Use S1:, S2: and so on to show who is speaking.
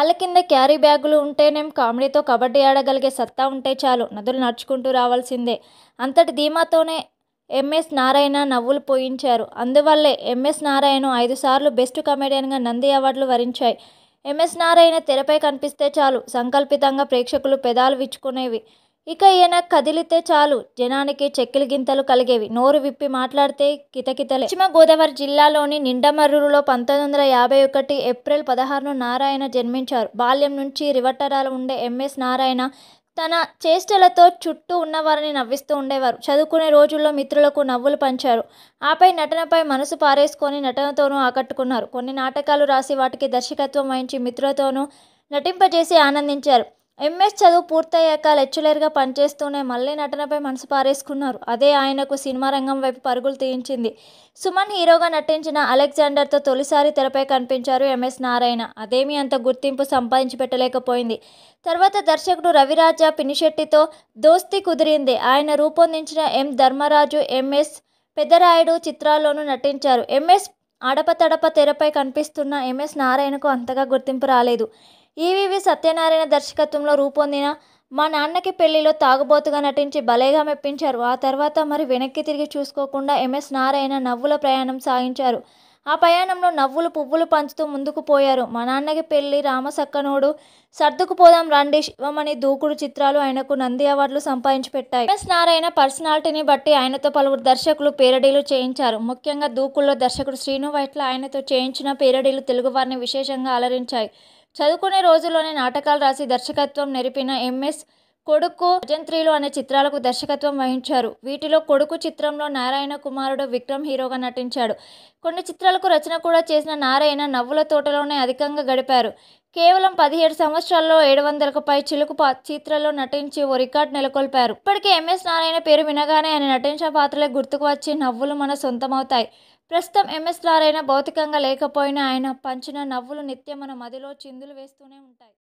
S1: వాళ్ళ కింద క్యారీ బ్యాగులు ఉంటేనేం కామెడీతో కబడ్డీ ఆడగలిగే సత్తా ఉంటే చాలు నదులు నడుచుకుంటూ రావాల్సిందే అంతటి ధీమాతోనే ఎంఎస్ నారాయణ నవ్వులు పోయించారు అందువల్లే ఎంఎస్ నారాయణ సార్లు బెస్ట్ కమెడియన్గా నంది అవార్డులు వరించాయి ఎంఎస్ నారాయణ తెరపై కనిపిస్తే చాలు సంకల్పితంగా ప్రేక్షకులు పెదాలు విచ్చుకునేవి ఇక ఈయన కదిలితే చాలు జనానికి చెక్కిలి గింతలు కలిగేవి నోరు విప్పి మాట్లాడితే కితకితలే పశ్చిమ గోదావరి జిల్లాలోని నిండమర్రులో పంతొమ్మిది వందల యాభై ఒకటి ఏప్రిల్ పదహారును నారాయణ జన్మించారు బాల్యం నుంచి రివట్టరాలు ఉండే ఎంఎస్ నారాయణ తన చేష్టలతో చుట్టూ ఉన్నవారిని నవ్విస్తూ ఉండేవారు చదువుకునే రోజుల్లో మిత్రులకు నవ్వులు పంచారు ఆపై నటనపై మనసు పారేసుకొని నటనతోనూ ఆకట్టుకున్నారు కొన్ని నాటకాలు రాసి వాటికి దర్శకత్వం వహించి మిత్రులతోనూ నటింపజేసి ఆనందించారు ఎంఎస్ చదువు పూర్తయ్యాక లెక్చులర్గా పనిచేస్తూనే మళ్ళీ నటనపై మనసు పారేసుకున్నారు అదే ఆయనకు సినిమా రంగం వైపు పరుగులు తీయించింది సుమన్ హీరోగా నటించిన అలెగ్జాండర్తో తొలిసారి తెరపై కనిపించారు ఎంఎస్ నారాయణ అదేమీ అంత గుర్తింపు సంపాదించి పెట్టలేకపోయింది తర్వాత దర్శకుడు రవిరాజ పినిశెట్టితో దోస్తి కుదిరింది ఆయన రూపొందించిన ఎం ధర్మరాజు ఎంఎస్ పెద్దరాయుడు చిత్రాల్లోనూ నటించారు ఎంఎస్ అడపతడప తెరపై కనిపిస్తున్న ఎంఎస్ నారాయణకు అంతగా గుర్తింపు రాలేదు ఈవీవి సత్యనారాయణ దర్శకత్వంలో రూపొందిన మా నాన్నకి పెళ్లిలో తాగుబోతుగా నటించి భలేగా మెప్పించారు ఆ తర్వాత మరి వెనక్కి తిరిగి చూసుకోకుండా ఎంఎస్ నారాయణ నవ్వుల ప్రయాణం సాగించారు ఆ ప్రయాణంలో నవ్వులు పువ్వులు పంచుతూ ముందుకు పోయారు మా నాన్నకి పెళ్ళి రామసక్కనోడు సర్దుకుపోదాం రండి శివమణి దూకుడు చిత్రాలు ఆయనకు నంది అవార్డులు సంపాదించి పెట్టాయి ఎస్ నారాయణ పర్సనాలిటీని బట్టి ఆయనతో పలువురు దర్శకులు పేరడీలు చేయించారు ముఖ్యంగా దూకుల్లో దర్శకుడు శ్రీను వైట్ల ఆయనతో చేయించిన పేరడీలు తెలుగువారిని విశేషంగా అలరించాయి చదువుకునే రోజుల్లోనే నాటకాలు రాసి దర్శకత్వం నెరిపిన ఎంఎస్ కొడుకు భజంత్రీలు అనే చిత్రాలకు దర్శకత్వం వహించారు వీటిలో కొడుకు చిత్రంలో నారాయణ కుమారుడు విక్రమ్ హీరోగా నటించాడు కొన్ని చిత్రాలకు రచన కూడా చేసిన నారాయణ నవ్వుల తోటలోనే అధికంగా గడిపారు కేవలం పదిహేడు సంవత్సరాల్లో ఏడు వందలకు పై చిలుకు చిత్రంలో నటించి ఓ రికార్డు నెలకొల్పారు ఇప్పటికే ఎంఎస్ నారాయణ పేరు వినగానే ఆయన నటించిన పాత్రలే గుర్తుకు వచ్చి నవ్వులు మన సొంతమవుతాయి ప్రస్తుతం ఎంఎస్ నారాయణ భౌతికంగా లేకపోయినా ఆయన పంచిన నవ్వులు నిత్యం మన మదిలో చిందులు వేస్తూనే ఉంటాయి